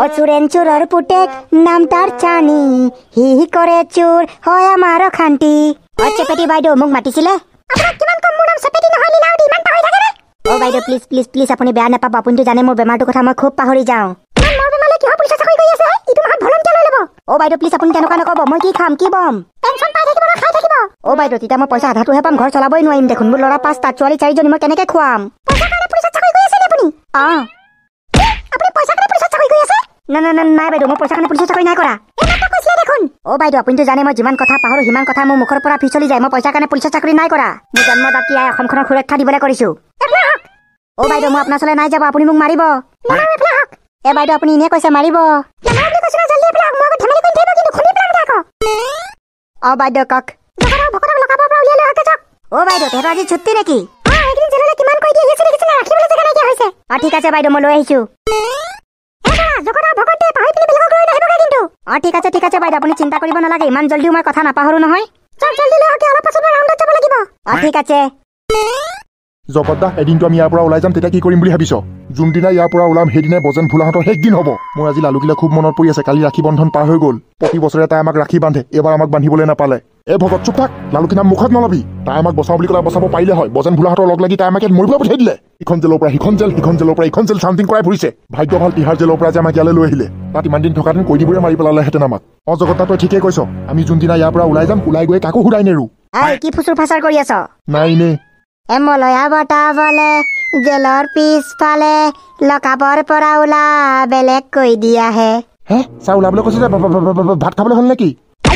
অচুরেন চোর পুটে নাম তার চানি হি হি করে চোর হয় আমার খান্তি অচপেটি বাইদেউ মোক মাতিছিলে অ বাইদ প্লিজ প্লিজ প্লিজ আপুনি বেয়া নাপাব আপুনিটো জানে মোৰ বেমাৰটোৰ কথা মই খুব পাহৰি যাওঁ অ বাইদেউ প্লিজ আপুনি তেনেকুৱা নকব মই কি খাম কি বম অ বাইদেউ তেতিয়া মই পইচা আধাটোহে পাম ঘৰ চলাবই নোৱাৰিম দেখোন মোৰ ল'ৰা পাঁচটা ছোৱালী চাৰিজনী মই কেনেকে খুৱাম অ না না না নাই বাইদেউ মই পইচা কাৰণে চাকৰি নাই কৰা দেখোন অ বাইদেউ আপুনি জানে মই যিমান কথা পাহৰো সিমান কথা মোৰ মুখৰ পৰা ফিচলি যায় মই পইচাৰ কাৰণে পুলিচৰ চাকৰি নাই কৰা মোৰ জন্মদাতিয়াই অসমখনৰ সুৰক্ষা দিবলৈ কৰিছো অ বাইদেউ মই আপোনাৰ ওচৰলৈ নাই যাব আপুনি মোক মাৰিব এ বাইদেউ আপুনি এনেই কৈছে মাৰিব অ বাইদেউ কওক অ বাইদেউ তেহেঁতৰ আজি ছুটি নেকি অ ঠিক আছে বাইদেউ মই লৈ আহিছো অঁ ঠিক আছে ঠিক আছে বাইদেউ আপুনি চিন্তা কৰিব নালাগে ইমান জল্দি মই কথা নাপাহৰো নহয় আমি ইয়াৰ পৰা ওলাই যাম তেতিয়া কি কৰিম বুলি ভাবিছ যোনদিনা ইয়াৰ পৰা ওলাম সেইদিনাই বজেন ভোলাহঁতৰ শেষ দিন হ'ব মোৰ আজি লালুকিলে খুব মনত পৰি আছে কালি ৰাখী বন্ধন পাৰ হৈ গ'ল প্ৰতি বছৰে তাই আমাক ৰাখী বান্ধে এইবাৰ আমাক বান্ধিবলৈ নাপালে এই ভকত চুপ থাক লালুকিনাম মুখত নলবি তাই আমাক বচাওঁ বুলি ক'লে বচাব পাৰিলে হয় বজেন ভোলাহাতৰ লগ লাগি তাই আমাক ইয়াত মৰিবলৈ পঠিয়াই দিলে ইখন জেলৰ পৰা সিখন জেল সিখন জেলৰ পৰা ইখন জেল চামথিং কৰাই ফুৰিছে ভাগ্য ভাল তিহাৰ জেলৰ পৰা যে আমাক ইয়ালৈ লৈ আহিলে তাত ইমান দিন থকাহেঁতেন কৈদিবোৰে মাৰি পেলালেহেঁতেন আমাক অ জগতা তই ঠিকেই কৈছ আমি যোনদিনা ইয়াৰ পৰা ওলাই যাম ওলাই গৈ কাকো সুধাই নেৰো কি ফুচুৰ ফাচাৰ কৰি আছ নাই নে এমলয়া বতা বলে জেলৰ পিছফালে লকাবৰ পৰা ওলা বেলেগ কৈ দিয়াহে হে ছাৰ ওলাবলৈ কৈছে ভাত খাবলৈ হ'ল নেকি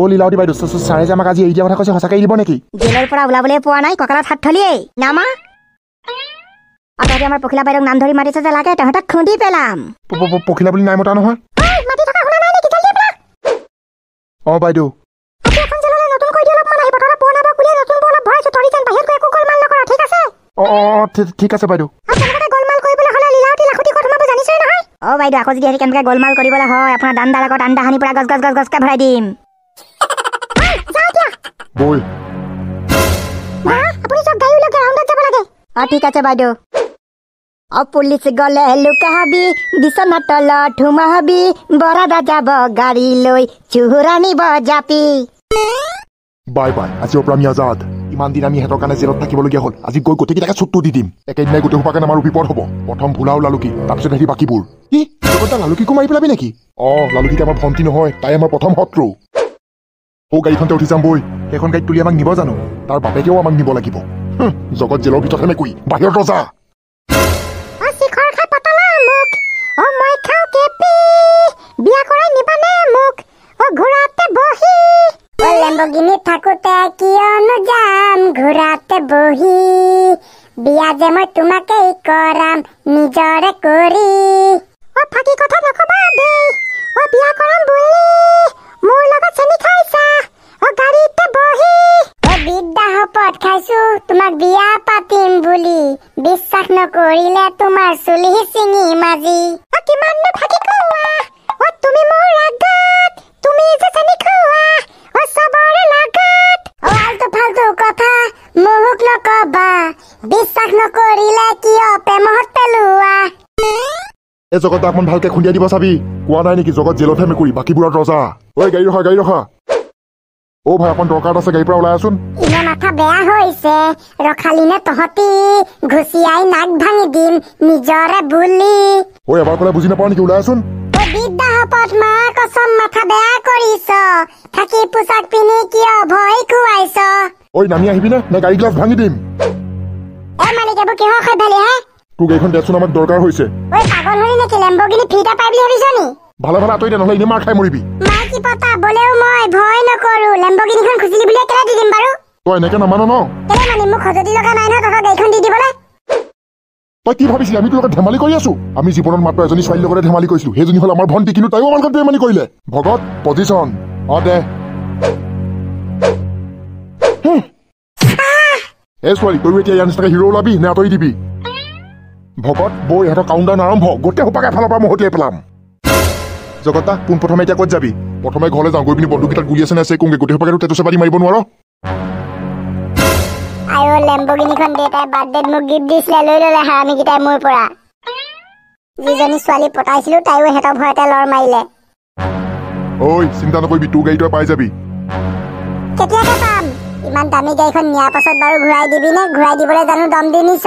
অ লীলাৱতী বাইদেউ চচোন চাৰে যে আমাক আজি এৰি দিয়া কথা কৈছে সঁচাকৈ এৰিব নেকি জেলৰ পৰা ওলাবলৈ পোৱা নাই কঁকালত হাত থলিয়েই নামা আৰু তহঁতি আমাৰ পখিলা বাইদেউক নাম ধৰি মাতিছে যে লাগে তহঁতক খুন্দি পেলাম পখিলা বুলি নাই মতা নহয় অঁ বাইদেউ অ বাইদেউ আকৌ যদি কেনেকৈ গোলমাল কৰিবলৈ হয় আপোনাৰ দান দালাকত আণ্ডা সানি পৰা গছ গছ গছ গছকে ভৰাই দিম বল মা আপুনি সব গাইউ লাগে রাউন্ডত যাব লাগে আ ঠিক আছে বাইদেউ অ পুলিশ গলে লুকাবি বিছনা তল ঠুমাহাবি বরাদা যাব গাড়ি লৈ চুহুরানি বজাপি বাই বাই আজি ওপৰা আমি আজাদ ইমান দিন আমি সিহঁতৰ কাৰণে জেলত থাকিবলগীয়া হ'ল আজি গৈ গোটেইকেইটাকে চুটটো দি দিম একেদিনাই গোটেই সোপাকে আমাৰ বিপদ হ'ব প্ৰথম ভুলাও লালুকি তাৰপিছত সেই বাকীবোৰ কি লালুকিকো মাৰি পেলাবি নেকি অ লালুকিটো আমাৰ ভণ্টি নহয় তাই আমাৰ প্ৰথম শত্ৰু সৌ গাড়ীখনতে উঠি যাম বৈ সেইখন গাড়ীত তুলি আমাক নিব জানো তাৰ বাপেকেও আমাক নিব লাগিব জগত জেলৰ ভিতৰত সেনেকৈ বাহিৰত ৰজা ঘূৰাত নকৰিলে তোমাৰ চুলি চিঙি মাজি কিমান নো ভাগি কোৱা তুমি মোৰ আগত তুমি যে চেনি খোৱা জগত জেলত হে মেকুৰী বাকীবোৰত ৰজা ঐ গাড়ী ৰখা গাড়ী ৰখা ও ভাই অকণ দৰকাৰ আছে গাড়ীৰ পৰা ওলাইচোন মাথা বেয়া হৈছে ৰখালিনে তহঁতি ঘুচি আহি নাক ভাঙি দিম নিজৰে বুলি ঐ এবাৰ ক'লে বুজি নাপাওঁ নেকি ওলাইচোন তোক এইখন দেচোন আমাক দৰকাৰ হৈছে ভালে ভালে আঁতৰি দে নহ'লে এনেই মাৰ খাই মৰিবি এজনী ছোৱালীৰ লগতে ধেমালি ভগত হিৰো ওলাবি নে আঁতৰি দিবি ভকত বৌ ইহঁতৰ কাউণ্টাৰ আৰম্ভ গোটেই সোপাকে ফালৰ পৰা মহতিয়াই পেলাম জগতা পোন প্ৰথমে এতিয়া ক'ত যাবি প্ৰথমে ঘৰলৈ যাওঁ গৈ পিনি বন্ধুকেইটাত গুলী আছে নাছে কোনগৈ গোটেই সপাকেটো তেতুচে পাতি মাৰিব নোৱাৰ আৰু লেম্বগিনিখন দেউতাই বাৰ্থডেত মোক গিফ্ট দিছিলে লৈ ল'লে হাৰামীকেইটাই মোৰ পৰা যিজনী ছোৱালী পতাইছিলোঁ তাইও সিহঁতৰ ভয়তে লৰ মাৰিলে ঐ চিন্তা নকৰিবি তোৰ গাড়ীটো পাই যাবি কেতিয়াকে পাম ইমান দামী গাড়ীখন নিয়াৰ পাছত বাৰু ঘূৰাই দিবিনে ঘূৰাই দিবলৈ জানো দম দি নিছ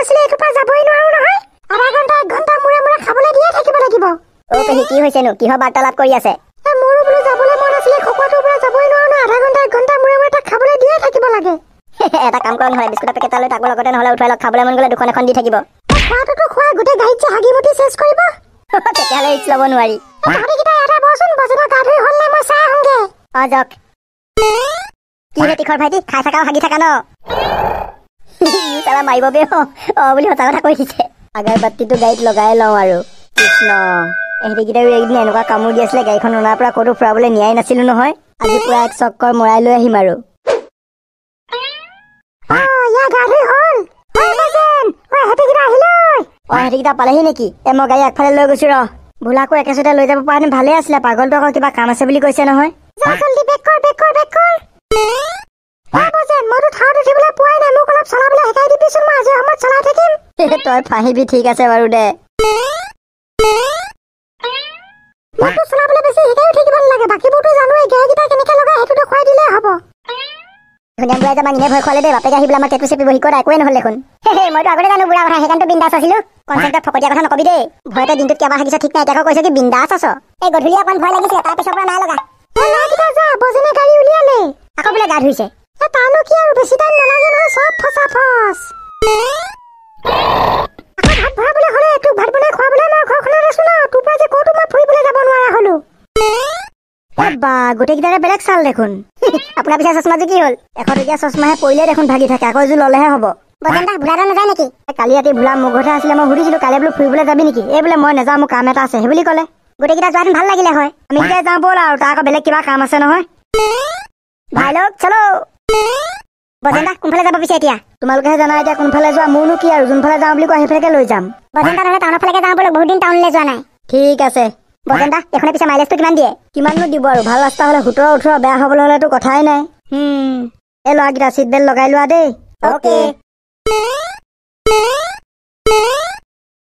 নাছিলে একোপা যাবই নোৱাৰো নহয় আধা ঘণ্টা এক ঘণ্টা মূৰে মূৰে খাবলৈ দিয়ে থাকিব লাগিব অ' পেনি কি হৈছেনো কিহৰ বাৰ্তালাপ কৰি আছে মোৰো বোলো যাবলৈ মন আছিলে খকুৱাটোৰ পৰা যাবই নোৱাৰো নহয় আধা ঘণ্টা এক ঘণ্টা মূৰে মূৰে তাক খাবলৈ দিয়ে থাকিব লাগে এটা কাম কৰ নহয় বিস্কুটৰ পেকেট এটা লৈ তাকো লগতে নহ'লে উঠোৱাই লওক খাবলৈ মন গ'লে দুখন এখন দি থাকিব খোৱাটোতো খোৱা গোটেই গাড়ীত যে হাগি মুঠি চেচ কৰিব তেতিয়াহ'লে ৰিক্স ল'ব নোৱাৰি তহঁতি কিটা এটা বচোন বজাৰ গা ধুই হ'লনে মই চাহ আহোঁগে অ যাওক কি ৰে তিখৰ ভাইটি খাই থাকা হাগি থাকা ন চালা মাৰিব বে অঁ বুলি সঁচা কথা কৈ দিছে আগৰবাতিটো গাড়ীত লগাই লওঁ আৰু কৃষ্ণ এহেঁতিকেইটাৰো এইকেইদিন এনেকুৱা কামোৰ দি আছিলে গাড়ীখন অনাৰ পৰা ক'তো ফুৰাবলৈ নিয়াই নাছিলো নহয় আজি পুৱা এক চক্কৰ মৰাই লৈ আহিম আৰু অহেঁতিকেইটা পালেহি নেকি এ মই গাড়ী আগফালে লৈ গৈছো ৰহ ভোলা আকৌ লৈ যাব পৰা হেঁতেন ভালেই আছিলে পাগলটো আকৌ কিবা কাম আছে বুলি কৈছে নহয় চোন মই আজি সময়ত চলাই থাকিম তই ফাঁহিবি ঠিক আছে বাৰু দে একোৱে নহ'লে দেখোন কথা কথা নকবি দেই ভয়তে দিনটোত কিবা হাগিছ ঠিক নাই এতিয়া কৈছে কি বিন্দাছ আছ এই গোটেইকেইটাৰে বেলেগ চাল দেখোন আপোনাৰ পিছে চচমাযোৰ কি হ'ল এশ টকীয়া চচমাহে পৰিলে দেখোন ভাগি থাকে আকৌ এযোৰ ল'লেহে হ'ব নেকি কালি ৰাতি ভোলা মোৰ ঘৰতে আছিলে মই সুধিছিলোঁ কালি বোলো ফুৰিবলৈ যাবি নেকি এই বোলে মই নাযাওঁ মোৰ কাম এটা আছে সেই বুলি ক'লে গোটেইকেইটা যোৱাহেঁতেন ভাল লাগিলে হয় আমি যাওঁ ব'ল আৰু তাৰ আকৌ বেলেগ কিবা কাম আছে নহয় ভাইলক চলো কোনফালে যাব পিছে এতিয়া তোমালোকেহে জানা এতিয়া কোনফালে যোৱা মোৰনো কি আৰু যোনফালে যাওঁ বুলি কয় সেইফালে লৈ যাম বজেন্দা নহ'লে টাউনৰ ফালেকে যাওঁ বুলি বহুত দিন টাউনলৈ যোৱা নাই ঠিক আছে বজেন্দা এখনে পিছে মাইলেজটো কিমান দিয়ে কিমাননো দিব আৰু ভাল ৰাস্তা হ'লে সোতৰ ওঠৰ বেয়া হ'বলৈ হ'লেতো কথাই নাই এই ল'ৰাকেইটা চিট বেল্ট লগাই লোৱা দেই অ'কে